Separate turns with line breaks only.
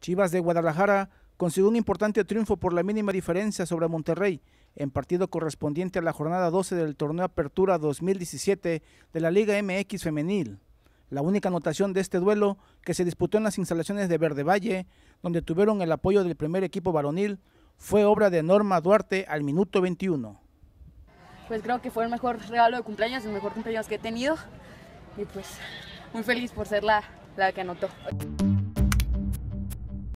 Chivas de Guadalajara consiguió un importante triunfo por la mínima diferencia sobre Monterrey en partido correspondiente a la jornada 12 del torneo Apertura 2017 de la Liga MX femenil. La única anotación de este duelo, que se disputó en las instalaciones de Verde Valle, donde tuvieron el apoyo del primer equipo varonil, fue obra de Norma Duarte al minuto 21.
Pues creo que fue el mejor regalo de cumpleaños, el mejor cumpleaños que he tenido y pues muy feliz por ser la, la que
anotó.